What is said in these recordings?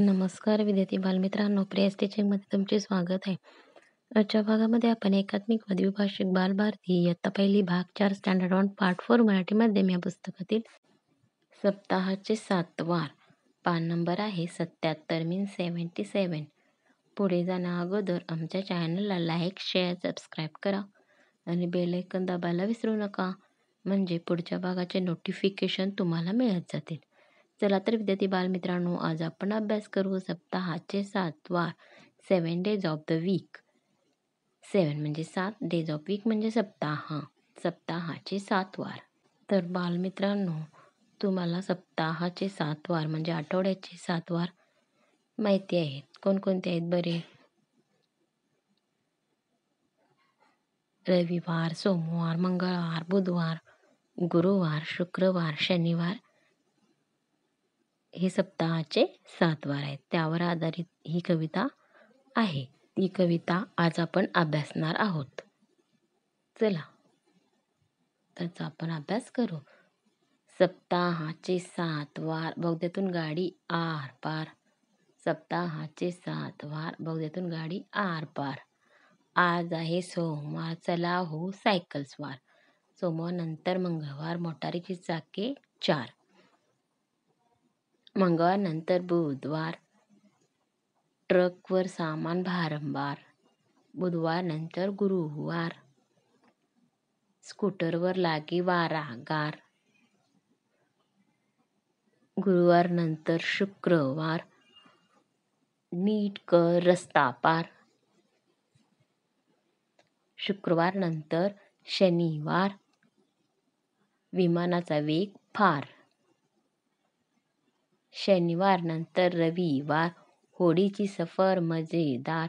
नमस्कार विद्यार्थी बालमित्रांनो प्रियास मध्ये तुमचे स्वागत आहे आजच्या भागामध्ये आपण एकात्मिक व बालभारती इयत्ता पहिली भाग चार standard one part four Marathi माध्यम या पुस्तकातील सप्ताहाचे सातवार वार पान नंबर आहे सत्याहत्तर मीन सेवन्टी सेवन पुढे जाण्या अगोदर आमच्या चॅनलला लाईक शेअर सबस्क्राईब करा आणि बेलायकन दाबायला विसरू नका म्हणजे पुढच्या भागाचे नोटिफिकेशन तुम्हाला मिळत जातील चला तर विद्यार्थी बालमित्रांनो आज आपण अभ्यास करू सप्ताहाचे सातवा seven days of the week seven म्हणजे सात डेज ऑफ वीक म्हणजे सप्ताह सप्ताहाचे सात वार तर बालमित्रांनो तुम्हाला सप्ताहाचे सात वार म्हणजे आठवड्याचे सात वार माहिती आहेत कोणकोणते आहेत बरे रविवार सोमवार मंगळवार बुधवार गुरुवार शुक्रवार शनिवार हे सप्ताहाचे सात वार आहेत त्यावर आधारित ही कविता आहे ही कविता आज आपण अभ्यासणार आहोत चला त्याचा आपण अभ्यास करू सप्ताहाचे सात वार बौद्ध्यातून गाडी आर पार सप्ताहाचे सात वार बौद्ध्यातून गाडी आर पार आज आहे सोमवार चला हो सायकल सोमवार नंतर मंगळवार मोटारीची चाके चार मंगळवारनंतर बुधवार ट्रकवर सामान भारंभार बुधवारनंतर गुरुवार स्कूटरवर लागी वारागार गुरुवारनंतर शुक्रवार नीट कर रस्ता पार शुक्रवारनंतर शनिवार विमानाचा वेग फार शनिवारनंतर रविवार होडीची सफर मजेदार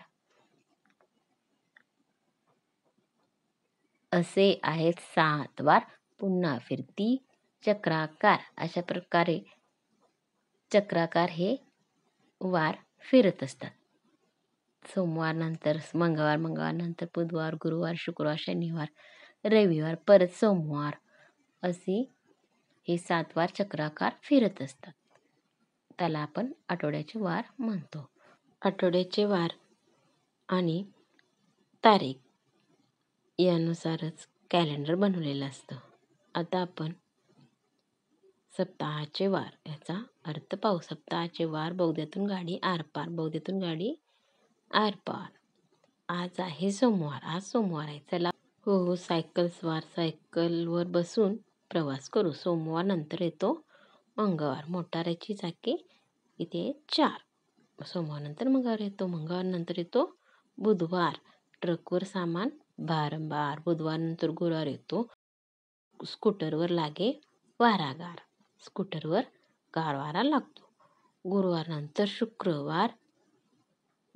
असे आहेत सात वार पुन्हा फिरती चक्राकार अशा प्रकारे चक्राकार हे वार फिरत असतात सोमवारनंतर मंगळवार मंगळवारनंतर बुधवार गुरुवार शुक्रवार शनिवार रविवार परत सोमवार असे हे सात वार चक्राकार फिरत असतात त्याला आपण आठवड्याचे वार म्हणतो आठवड्याचे वार आणि तारीख यानुसारच कॅलेंडर बनवलेलं असतं आता आपण सप्ताहाचे वार याचा अर्थ पाहू सप्ताहाचे वार बौद्ध्यातून गाडी आरपार बौद्ध्यातून गाडी आरपार आज आहे सोमवार आज सोमवार आहे चला हो हो सायकल्सवार सायकलवर बसून प्रवास करू सोमवार नंतर येतो मंगळवार मोटाराची चाके इथे चार सोमवारनंतर मंगळवार येतो मंगळवारनंतर येतो बुधवार ट्रकवर सामान बारंवार बुधवारनंतर गुरुवार येतो स्कूटरवर लागे वारागार स्कूटरवर गारवारा लागतो गुरुवारनंतर शुक्रवार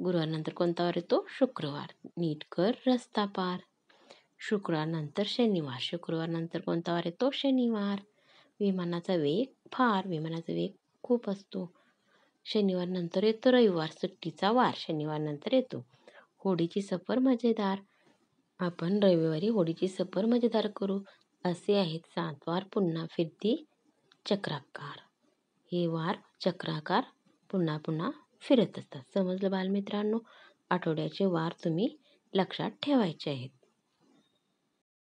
गुरुवारनंतर कोणता वार येतो शुक्रवार नीट कर रस्ता पार शुक्रवारनंतर शनिवार शुक्रवारनंतर कोणता वार येतो शनिवार विमानाचा वेग फार विमानाचा वेग खूप असतो शनिवारनंतर येतो रविवार सुट्टीचा वार शनिवारनंतर येतो होडीची सफर मजेदार आपण रविवारी होडीची सफर मजेदार करू असे आहेत सात वार पुन्हा फिरती चक्राकार हे वार चक्राकार पुन्हा पुन्हा फिरत असतात समजलं बालमित्रांनो आठवड्याचे वार तुम्ही लक्षात ठेवायचे आहेत